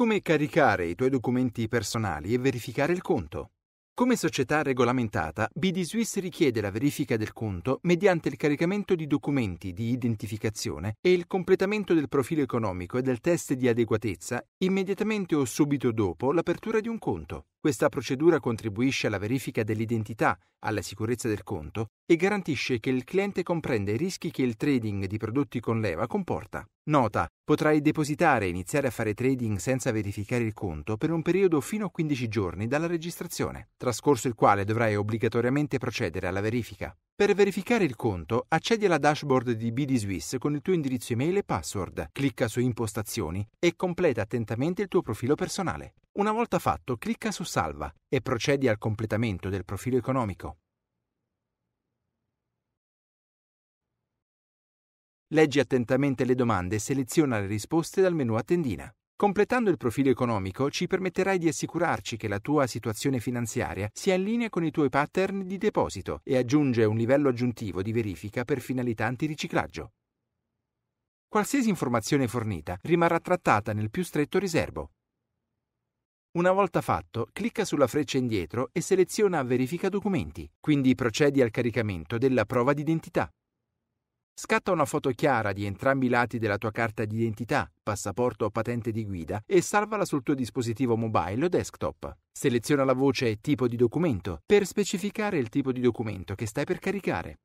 Come caricare i tuoi documenti personali e verificare il conto? Come società regolamentata, BD Suisse richiede la verifica del conto mediante il caricamento di documenti di identificazione e il completamento del profilo economico e del test di adeguatezza immediatamente o subito dopo l'apertura di un conto. Questa procedura contribuisce alla verifica dell'identità, alla sicurezza del conto e garantisce che il cliente comprenda i rischi che il trading di prodotti con leva comporta. Nota, potrai depositare e iniziare a fare trading senza verificare il conto per un periodo fino a 15 giorni dalla registrazione, trascorso il quale dovrai obbligatoriamente procedere alla verifica. Per verificare il conto, accedi alla dashboard di BD Swiss con il tuo indirizzo email e password, clicca su Impostazioni e completa attentamente il tuo profilo personale. Una volta fatto, clicca su Salva e procedi al completamento del profilo economico. Leggi attentamente le domande e seleziona le risposte dal menu a tendina. Completando il profilo economico ci permetterai di assicurarci che la tua situazione finanziaria sia in linea con i tuoi pattern di deposito e aggiunge un livello aggiuntivo di verifica per finalità antiriciclaggio. Qualsiasi informazione fornita rimarrà trattata nel più stretto riservo. Una volta fatto, clicca sulla freccia indietro e seleziona Verifica documenti, quindi procedi al caricamento della prova d'identità. Scatta una foto chiara di entrambi i lati della tua carta d'identità, passaporto o patente di guida e salvala sul tuo dispositivo mobile o desktop. Seleziona la voce Tipo di documento per specificare il tipo di documento che stai per caricare.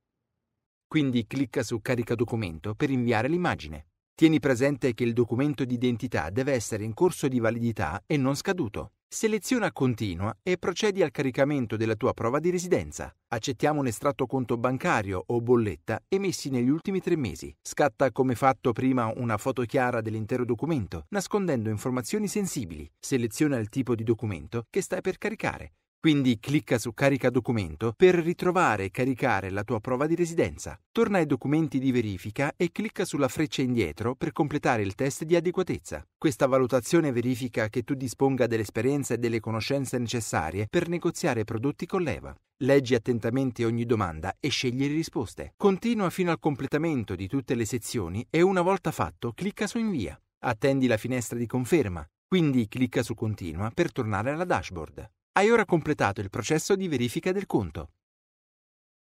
Quindi clicca su Carica documento per inviare l'immagine. Tieni presente che il documento d'identità deve essere in corso di validità e non scaduto. Seleziona Continua e procedi al caricamento della tua prova di residenza. Accettiamo un estratto conto bancario o bolletta emessi negli ultimi tre mesi. Scatta come fatto prima una foto chiara dell'intero documento, nascondendo informazioni sensibili. Seleziona il tipo di documento che stai per caricare quindi clicca su Carica documento per ritrovare e caricare la tua prova di residenza. Torna ai documenti di verifica e clicca sulla freccia indietro per completare il test di adeguatezza. Questa valutazione verifica che tu disponga dell'esperienza e delle conoscenze necessarie per negoziare prodotti con l'EVA. Leggi attentamente ogni domanda e scegli le risposte. Continua fino al completamento di tutte le sezioni e una volta fatto clicca su Invia. Attendi la finestra di conferma, quindi clicca su Continua per tornare alla dashboard. Hai ora completato il processo di verifica del conto.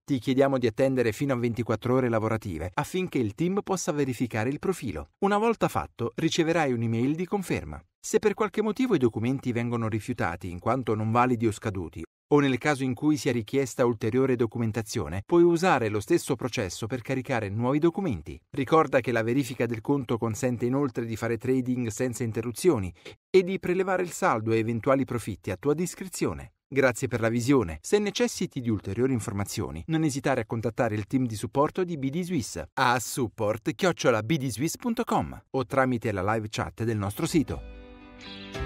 Ti chiediamo di attendere fino a 24 ore lavorative affinché il team possa verificare il profilo. Una volta fatto, riceverai un'email di conferma. Se per qualche motivo i documenti vengono rifiutati in quanto non validi o scaduti o nel caso in cui sia richiesta ulteriore documentazione, puoi usare lo stesso processo per caricare nuovi documenti. Ricorda che la verifica del conto consente inoltre di fare trading senza interruzioni e di prelevare il saldo e eventuali profitti a tua discrezione. Grazie per la visione. Se necessiti di ulteriori informazioni, non esitare a contattare il team di supporto di BD Swiss a support@bdswiss.com o tramite la live chat del nostro sito.